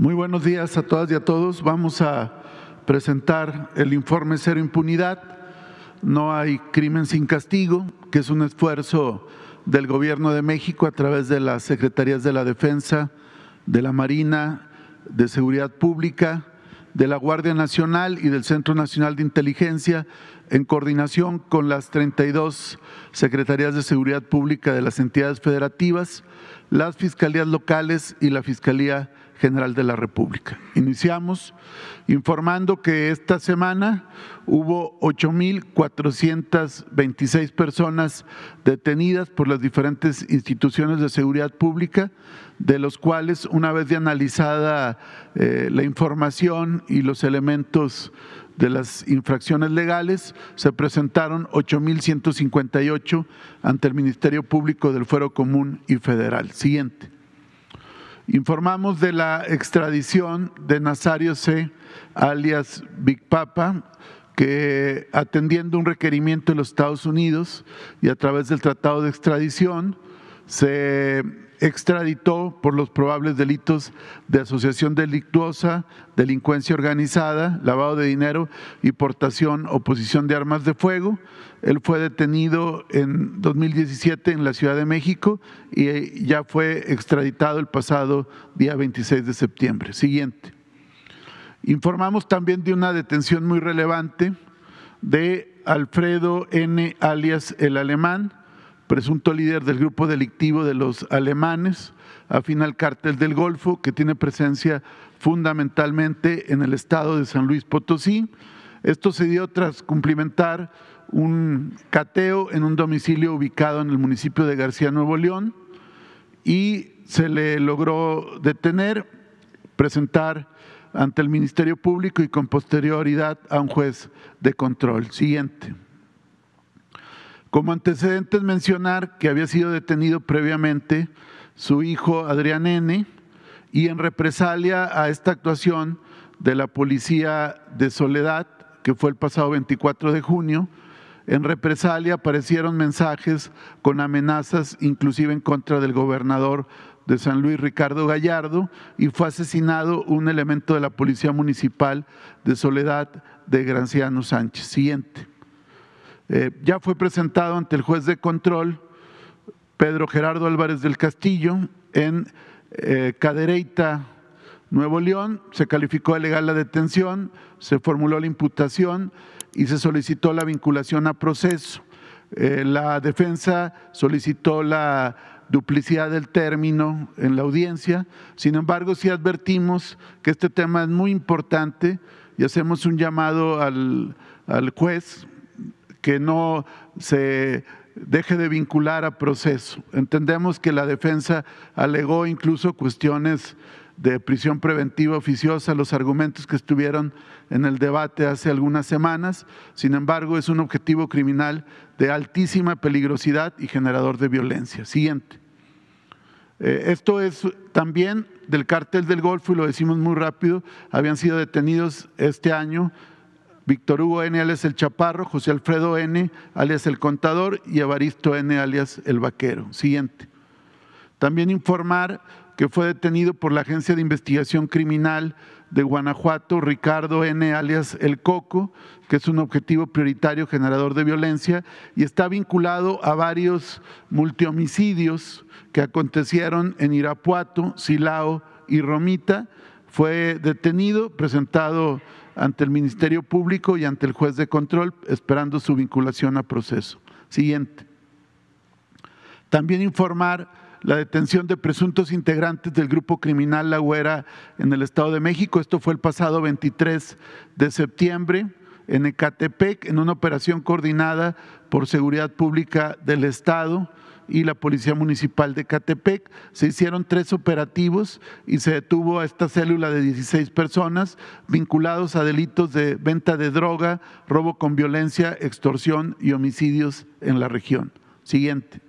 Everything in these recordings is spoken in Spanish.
Muy buenos días a todas y a todos. Vamos a presentar el informe Cero Impunidad. No hay crimen sin castigo, que es un esfuerzo del Gobierno de México a través de las Secretarías de la Defensa, de la Marina, de Seguridad Pública, de la Guardia Nacional y del Centro Nacional de Inteligencia, en coordinación con las 32 Secretarías de Seguridad Pública de las entidades federativas, las Fiscalías locales y la Fiscalía General de la República. Iniciamos informando que esta semana hubo 8.426 personas detenidas por las diferentes instituciones de seguridad pública, de los cuales, una vez de analizada eh, la información y los elementos de las infracciones legales, se presentaron 8.158 ante el Ministerio Público del Fuero Común y Federal. Siguiente. Informamos de la extradición de Nazario C., alias Big Papa, que atendiendo un requerimiento de los Estados Unidos y a través del Tratado de Extradición, se extraditó por los probables delitos de asociación delictuosa, delincuencia organizada, lavado de dinero y portación o posición de armas de fuego. Él fue detenido en 2017 en la Ciudad de México y eh, ya fue extraditado el pasado día 26 de septiembre. Siguiente. Informamos también de una detención muy relevante de Alfredo N. alias el alemán presunto líder del grupo delictivo de los alemanes, afín al cártel del Golfo, que tiene presencia fundamentalmente en el estado de San Luis Potosí. Esto se dio tras cumplimentar un cateo en un domicilio ubicado en el municipio de García Nuevo León y se le logró detener, presentar ante el Ministerio Público y con posterioridad a un juez de control. Siguiente. Como antecedentes mencionar que había sido detenido previamente su hijo Adrián N. y en represalia a esta actuación de la policía de Soledad, que fue el pasado 24 de junio, en represalia aparecieron mensajes con amenazas, inclusive en contra del gobernador de San Luis, Ricardo Gallardo, y fue asesinado un elemento de la Policía Municipal de Soledad de Granciano Sánchez. Siguiente. Eh, ya fue presentado ante el juez de control Pedro Gerardo Álvarez del Castillo en eh, Cadereyta, Nuevo León. Se calificó de legal la detención, se formuló la imputación y se solicitó la vinculación a proceso. Eh, la defensa solicitó la duplicidad del término en la audiencia. Sin embargo, sí advertimos que este tema es muy importante y hacemos un llamado al, al juez que no se deje de vincular a proceso. Entendemos que la defensa alegó incluso cuestiones de prisión preventiva oficiosa, los argumentos que estuvieron en el debate hace algunas semanas. Sin embargo, es un objetivo criminal de altísima peligrosidad y generador de violencia. Siguiente. Eh, esto es también del cártel del Golfo, y lo decimos muy rápido, habían sido detenidos este año Víctor Hugo N. alias El Chaparro, José Alfredo N. alias El Contador y Evaristo N. alias El Vaquero. Siguiente. También informar que fue detenido por la Agencia de Investigación Criminal de Guanajuato, Ricardo N. alias El Coco, que es un objetivo prioritario generador de violencia y está vinculado a varios multihomicidios que acontecieron en Irapuato, Silao y Romita, fue detenido, presentado ante el Ministerio Público y ante el juez de control, esperando su vinculación a proceso. Siguiente. También informar la detención de presuntos integrantes del grupo criminal La Huera en el Estado de México. Esto fue el pasado 23 de septiembre en Ecatepec, en una operación coordinada por Seguridad Pública del Estado y la Policía Municipal de Catepec. Se hicieron tres operativos y se detuvo a esta célula de 16 personas vinculados a delitos de venta de droga, robo con violencia, extorsión y homicidios en la región. Siguiente.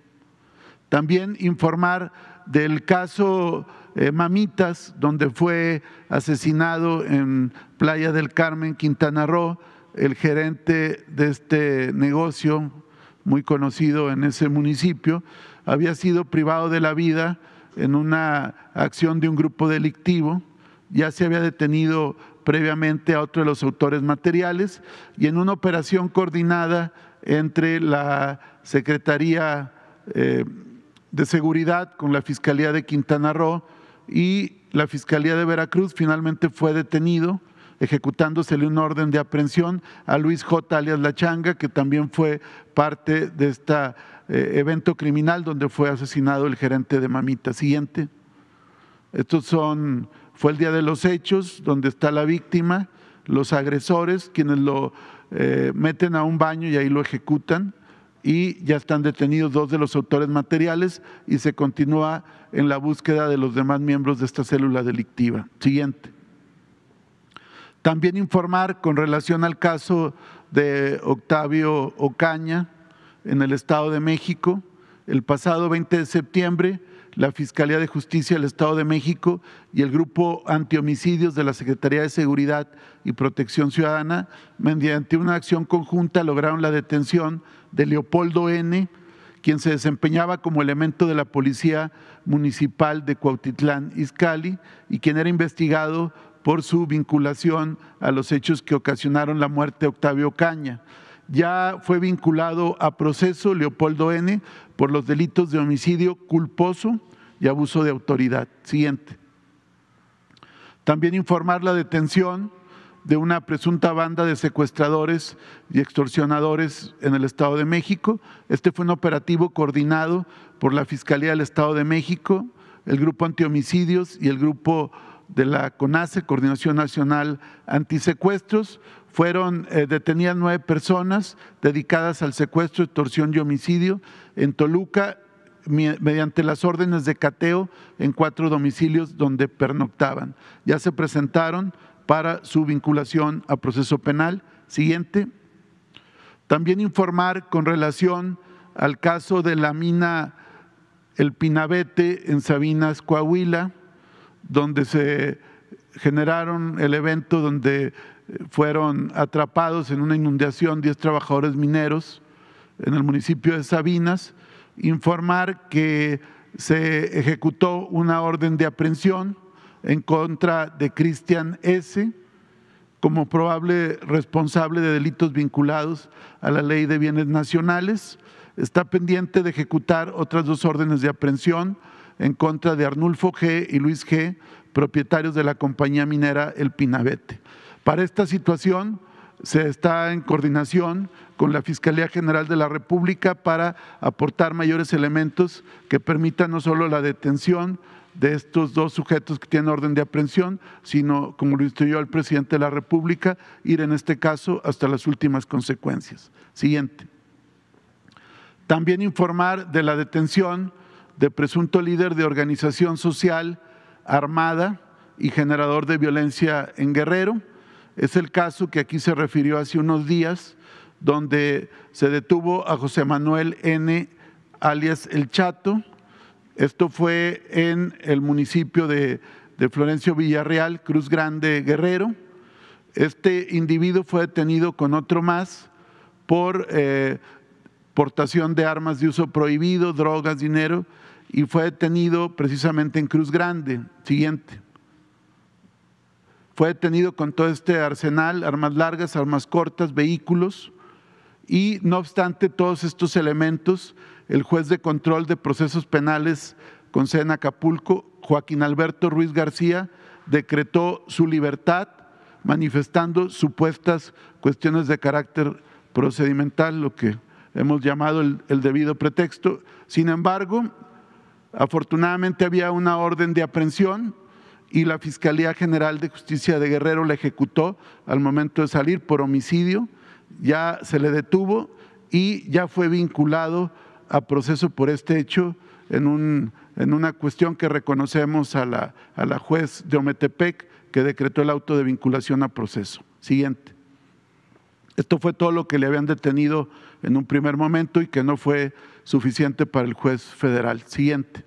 También informar del caso eh, Mamitas, donde fue asesinado en Playa del Carmen, Quintana Roo, el gerente de este negocio, muy conocido en ese municipio, había sido privado de la vida en una acción de un grupo delictivo, ya se había detenido previamente a otro de los autores materiales y en una operación coordinada entre la Secretaría eh, de Seguridad con la Fiscalía de Quintana Roo y la Fiscalía de Veracruz, finalmente fue detenido ejecutándosele un orden de aprehensión a Luis J. alias La Changa, que también fue parte de este evento criminal donde fue asesinado el gerente de Mamita. Siguiente. Estos son, fue el día de los hechos, donde está la víctima, los agresores, quienes lo eh, meten a un baño y ahí lo ejecutan y ya están detenidos dos de los autores materiales y se continúa en la búsqueda de los demás miembros de esta célula delictiva. Siguiente. También informar con relación al caso de Octavio Ocaña en el Estado de México. El pasado 20 de septiembre, la Fiscalía de Justicia del Estado de México y el Grupo Antihomicidios de la Secretaría de Seguridad y Protección Ciudadana, mediante una acción conjunta, lograron la detención de Leopoldo N., quien se desempeñaba como elemento de la Policía Municipal de Cuautitlán, Izcali, y quien era investigado por su vinculación a los hechos que ocasionaron la muerte de Octavio Caña. Ya fue vinculado a proceso Leopoldo N. por los delitos de homicidio culposo y abuso de autoridad. Siguiente. También informar la detención de una presunta banda de secuestradores y extorsionadores en el Estado de México. Este fue un operativo coordinado por la Fiscalía del Estado de México, el Grupo Antihomicidios y el Grupo de la CONASE, Coordinación Nacional Antisecuestros, fueron eh, detenidas nueve personas dedicadas al secuestro, extorsión y homicidio en Toluca mediante las órdenes de cateo en cuatro domicilios donde pernoctaban. Ya se presentaron para su vinculación a proceso penal. Siguiente. También informar con relación al caso de la mina El Pinabete en Sabinas, Coahuila donde se generaron el evento donde fueron atrapados en una inundación 10 trabajadores mineros en el municipio de Sabinas, informar que se ejecutó una orden de aprehensión en contra de Cristian S. como probable responsable de delitos vinculados a la ley de bienes nacionales. Está pendiente de ejecutar otras dos órdenes de aprehensión en contra de Arnulfo G. y Luis G., propietarios de la compañía minera El Pinabete. Para esta situación se está en coordinación con la Fiscalía General de la República para aportar mayores elementos que permitan no solo la detención de estos dos sujetos que tienen orden de aprehensión, sino, como lo instruyó el presidente de la República, ir en este caso hasta las últimas consecuencias. Siguiente. También informar de la detención de presunto líder de organización social armada y generador de violencia en Guerrero. Es el caso que aquí se refirió hace unos días, donde se detuvo a José Manuel N., alias El Chato. Esto fue en el municipio de, Florencio Villarreal, Cruz Grande, Guerrero. Este individuo fue detenido con otro más por eh, portación de armas de uso prohibido, drogas, dinero y fue detenido precisamente en Cruz Grande, siguiente. Fue detenido con todo este arsenal, armas largas, armas cortas, vehículos, y no obstante todos estos elementos, el juez de control de procesos penales con sede en Acapulco, Joaquín Alberto Ruiz García, decretó su libertad manifestando supuestas cuestiones de carácter procedimental, lo que hemos llamado el, el debido pretexto. Sin embargo, Afortunadamente había una orden de aprehensión y la Fiscalía General de Justicia de Guerrero la ejecutó al momento de salir por homicidio, ya se le detuvo y ya fue vinculado a proceso por este hecho en, un, en una cuestión que reconocemos a la, a la juez de Ometepec que decretó el auto de vinculación a proceso. Siguiente. Esto fue todo lo que le habían detenido en un primer momento y que no fue suficiente para el juez federal siguiente.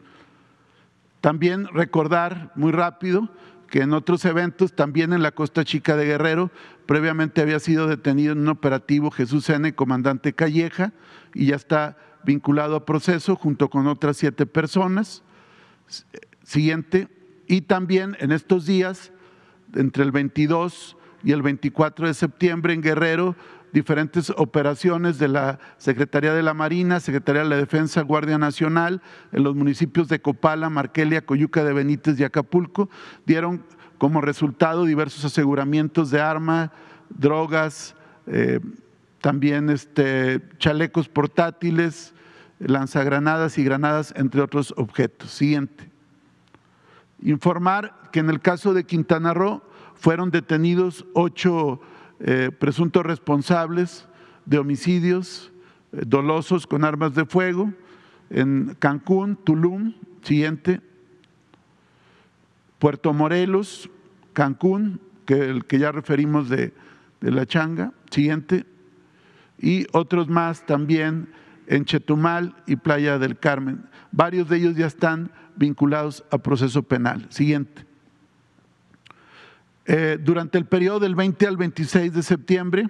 También recordar muy rápido que en otros eventos, también en la Costa Chica de Guerrero, previamente había sido detenido en un operativo Jesús N., comandante Calleja, y ya está vinculado a proceso junto con otras siete personas. Siguiente, y también en estos días, entre el 22 y el 24 de septiembre en Guerrero, diferentes operaciones de la Secretaría de la Marina, Secretaría de la Defensa, Guardia Nacional, en los municipios de Copala, Marquelia, Coyuca de Benítez y Acapulco, dieron como resultado diversos aseguramientos de arma, drogas, eh, también este, chalecos portátiles, lanzagranadas y granadas, entre otros objetos. Siguiente. Informar que en el caso de Quintana Roo fueron detenidos ocho eh, presuntos responsables de homicidios eh, dolosos con armas de fuego en Cancún, Tulum, siguiente, Puerto Morelos, Cancún, que el que ya referimos de, de la changa, siguiente, y otros más también en Chetumal y Playa del Carmen. Varios de ellos ya están vinculados a proceso penal. Siguiente. Eh, durante el periodo del 20 al 26 de septiembre,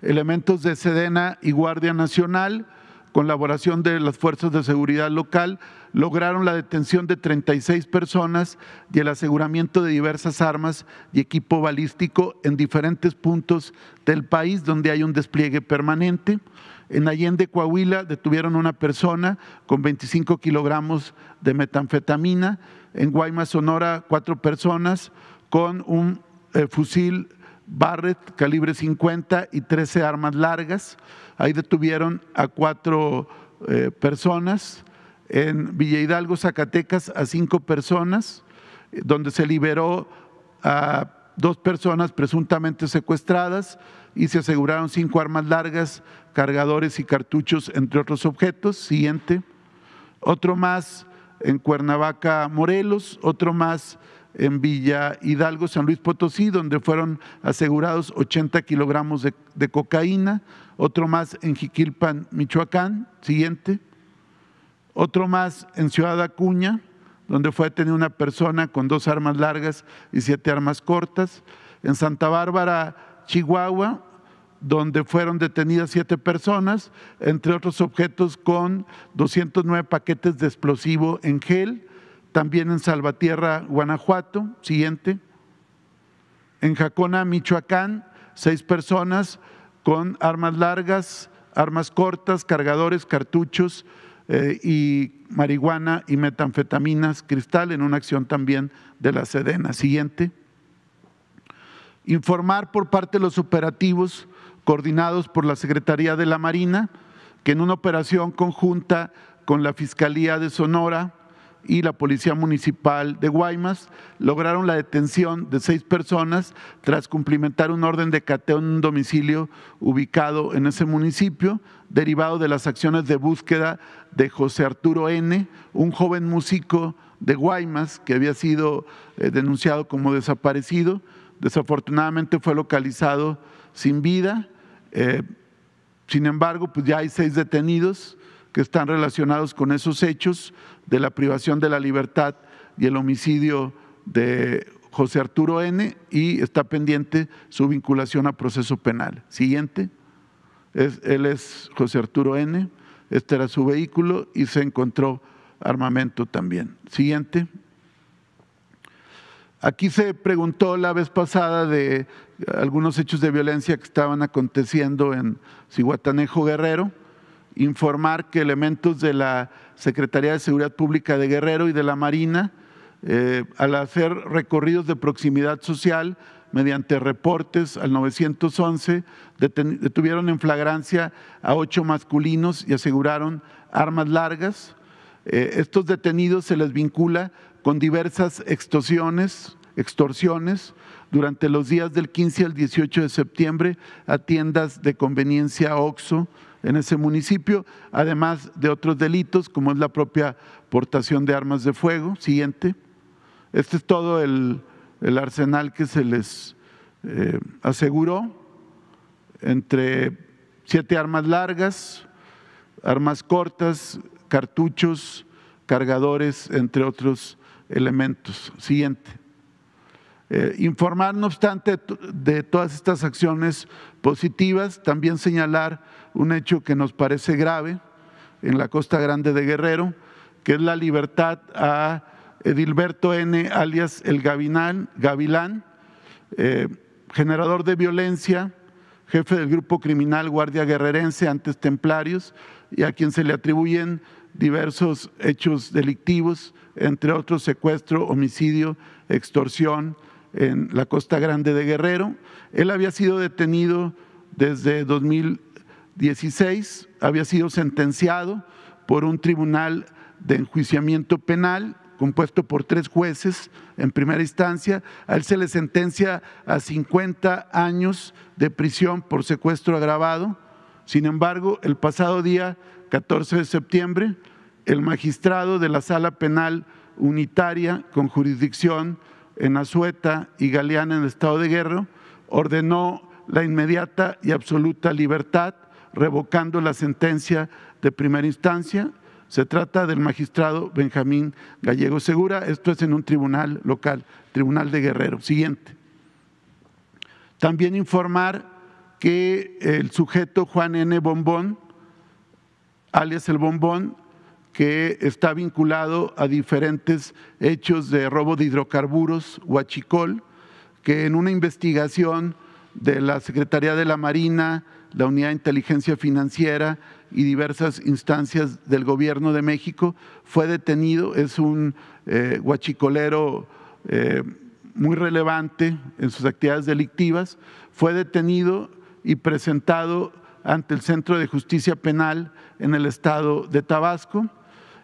elementos de Sedena y Guardia Nacional, con colaboración de las fuerzas de seguridad local, lograron la detención de 36 personas y el aseguramiento de diversas armas y equipo balístico en diferentes puntos del país donde hay un despliegue permanente. En Allende, Coahuila, detuvieron una persona con 25 kilogramos de metanfetamina. En Guaymas, Sonora, cuatro personas con un eh, fusil Barrett calibre 50 y 13 armas largas. Ahí detuvieron a cuatro eh, personas. En Villa Hidalgo, Zacatecas, a cinco personas, donde se liberó a dos personas presuntamente secuestradas y se aseguraron cinco armas largas, cargadores y cartuchos, entre otros objetos. Siguiente. Otro más en Cuernavaca, Morelos. Otro más en Villa Hidalgo, San Luis Potosí, donde fueron asegurados 80 kilogramos de, cocaína, otro más en Jiquilpan, Michoacán, siguiente, otro más en Ciudad Acuña, donde fue detenida una persona con dos armas largas y siete armas cortas, en Santa Bárbara, Chihuahua, donde fueron detenidas siete personas, entre otros objetos con 209 paquetes de explosivo en gel, también en Salvatierra, Guanajuato, siguiente. En Jacona, Michoacán, seis personas con armas largas, armas cortas, cargadores, cartuchos eh, y marihuana y metanfetaminas, cristal, en una acción también de la Sedena. Siguiente. Informar por parte de los operativos coordinados por la Secretaría de la Marina que en una operación conjunta con la Fiscalía de Sonora, y la Policía Municipal de Guaymas lograron la detención de seis personas tras cumplimentar un orden de cateo en un domicilio ubicado en ese municipio, derivado de las acciones de búsqueda de José Arturo N., un joven músico de Guaymas que había sido eh, denunciado como desaparecido. Desafortunadamente fue localizado sin vida. Eh, sin embargo, pues ya hay seis detenidos que están relacionados con esos hechos de la privación de la libertad y el homicidio de José Arturo N. y está pendiente su vinculación a proceso penal. Siguiente, es, él es José Arturo N., este era su vehículo y se encontró armamento también. Siguiente. Aquí se preguntó la vez pasada de algunos hechos de violencia que estaban aconteciendo en Cihuatanejo Guerrero informar que elementos de la Secretaría de Seguridad Pública de Guerrero y de la Marina, eh, al hacer recorridos de proximidad social mediante reportes al 911, detuvieron en flagrancia a ocho masculinos y aseguraron armas largas. Eh, estos detenidos se les vincula con diversas extorsiones, extorsiones durante los días del 15 al 18 de septiembre a tiendas de conveniencia OXO, en ese municipio, además de otros delitos como es la propia portación de armas de fuego. Siguiente. Este es todo el, arsenal que se les eh, aseguró, entre siete armas largas, armas cortas, cartuchos, cargadores, entre otros elementos. Siguiente. Eh, informar, no obstante, de todas estas acciones positivas, también señalar un hecho que nos parece grave en la Costa Grande de Guerrero, que es la libertad a Edilberto N., alias el Gavilán, eh, generador de violencia, jefe del grupo criminal Guardia Guerrerense, antes Templarios, y a quien se le atribuyen diversos hechos delictivos, entre otros secuestro, homicidio, extorsión, en la Costa Grande de Guerrero. Él había sido detenido desde 2016, había sido sentenciado por un tribunal de enjuiciamiento penal compuesto por tres jueces en primera instancia. A él se le sentencia a 50 años de prisión por secuestro agravado. Sin embargo, el pasado día 14 de septiembre, el magistrado de la Sala Penal Unitaria con jurisdicción en Azueta y Galeana en estado de Guerrero, ordenó la inmediata y absoluta libertad, revocando la sentencia de primera instancia. Se trata del magistrado Benjamín Gallego Segura, esto es en un tribunal local, Tribunal de Guerrero. Siguiente. También informar que el sujeto Juan N. Bombón, alias el Bombón, que está vinculado a diferentes hechos de robo de hidrocarburos, Huachicol, que en una investigación de la Secretaría de la Marina, la Unidad de Inteligencia Financiera y diversas instancias del Gobierno de México, fue detenido, es un eh, huachicolero eh, muy relevante en sus actividades delictivas, fue detenido y presentado ante el Centro de Justicia Penal en el estado de Tabasco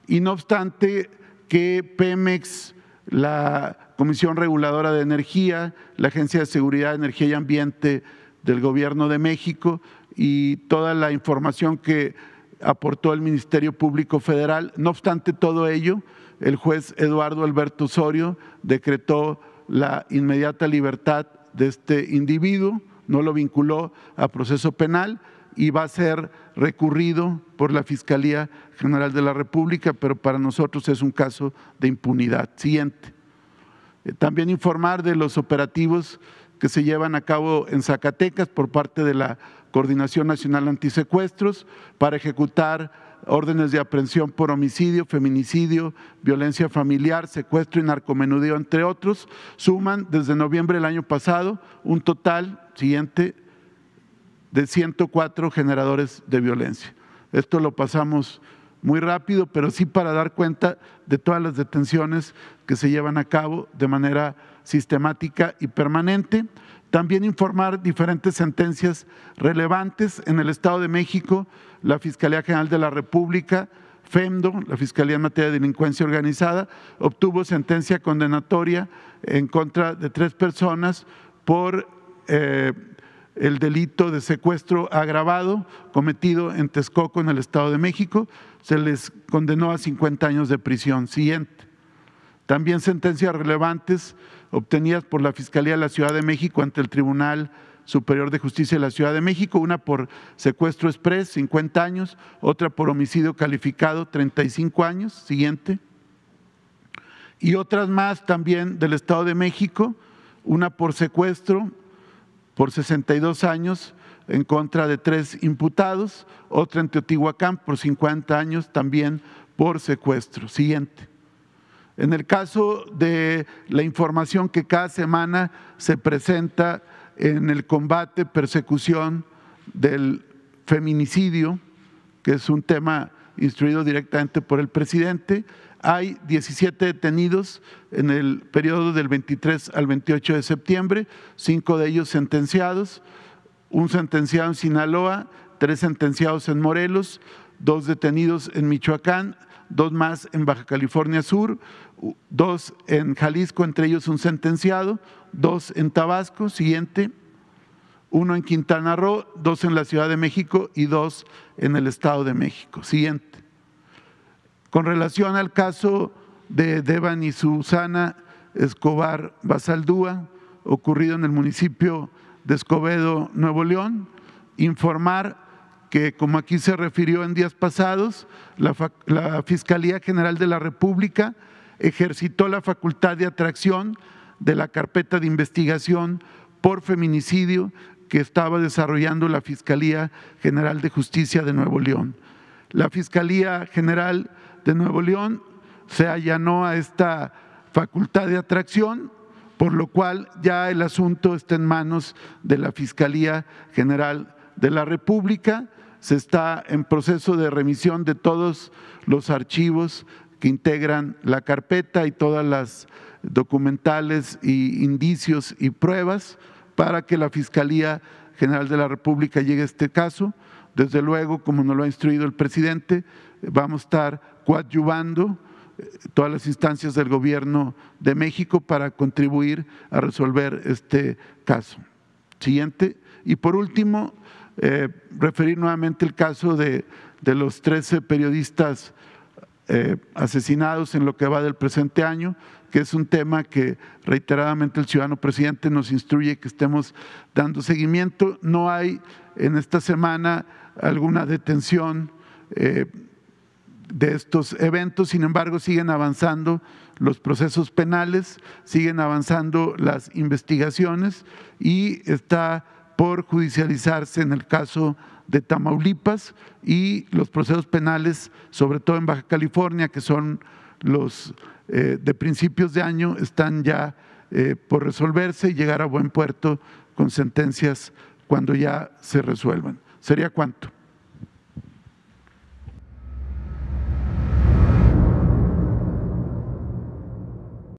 y no obstante que Pemex, la Comisión Reguladora de Energía, la Agencia de Seguridad, Energía y Ambiente del Gobierno de México y toda la información que aportó el Ministerio Público Federal. No obstante todo ello, el juez Eduardo Alberto Osorio decretó la inmediata libertad de este individuo, no lo vinculó a proceso penal y va a ser recurrido por la Fiscalía General de la República, pero para nosotros es un caso de impunidad. Siguiente. Eh, también informar de los operativos que se llevan a cabo en Zacatecas por parte de la Coordinación Nacional Antisecuestros para ejecutar órdenes de aprehensión por homicidio, feminicidio, violencia familiar, secuestro y narcomenudeo, entre otros, suman desde noviembre del año pasado un total, siguiente, de 104 generadores de violencia. Esto lo pasamos muy rápido, pero sí para dar cuenta de todas las detenciones que se llevan a cabo de manera sistemática y permanente. También informar diferentes sentencias relevantes en el Estado de México, la Fiscalía General de la República, FEMDO, la Fiscalía en materia de delincuencia organizada, obtuvo sentencia condenatoria en contra de tres personas por eh, el delito de secuestro agravado cometido en Texcoco, en el Estado de México. Se les condenó a 50 años de prisión. Siguiente. También sentencias relevantes obtenidas por la Fiscalía de la Ciudad de México ante el Tribunal Superior de Justicia de la Ciudad de México, una por secuestro exprés, 50 años, otra por homicidio calificado, 35 años, siguiente, y otras más también del Estado de México, una por secuestro, por 62 años en contra de tres imputados, otra en Teotihuacán por 50 años también por secuestro. Siguiente. En el caso de la información que cada semana se presenta en el combate, persecución del feminicidio, que es un tema instruido directamente por el presidente. Hay 17 detenidos en el periodo del 23 al 28 de septiembre, cinco de ellos sentenciados, un sentenciado en Sinaloa, tres sentenciados en Morelos, dos detenidos en Michoacán, dos más en Baja California Sur, dos en Jalisco, entre ellos un sentenciado, dos en Tabasco, siguiente, uno en Quintana Roo, dos en la Ciudad de México y dos en el Estado de México. Siguiente. Con relación al caso de Devan y Susana Escobar Basaldúa, ocurrido en el municipio de Escobedo, Nuevo León, informar que, como aquí se refirió en días pasados, la, la Fiscalía General de la República ejercitó la facultad de atracción de la carpeta de investigación por feminicidio que estaba desarrollando la Fiscalía General de Justicia de Nuevo León. La Fiscalía General de Nuevo León se allanó a esta facultad de atracción, por lo cual ya el asunto está en manos de la Fiscalía General de la República. Se está en proceso de remisión de todos los archivos que integran la carpeta y todas las documentales y indicios y pruebas para que la Fiscalía General de la República llegue a este caso. Desde luego, como nos lo ha instruido el presidente, vamos a estar coadyuvando eh, todas las instancias del gobierno de México para contribuir a resolver este caso. Siguiente. Y por último, eh, referir nuevamente el caso de, los 13 periodistas eh, asesinados en lo que va del presente año que es un tema que reiteradamente el ciudadano presidente nos instruye que estemos dando seguimiento. No hay en esta semana alguna detención eh, de estos eventos, sin embargo siguen avanzando los procesos penales, siguen avanzando las investigaciones y está por judicializarse en el caso de Tamaulipas y los procesos penales, sobre todo en Baja California, que son los eh, de principios de año están ya eh, por resolverse y llegar a buen puerto con sentencias cuando ya se resuelvan. ¿Sería cuánto?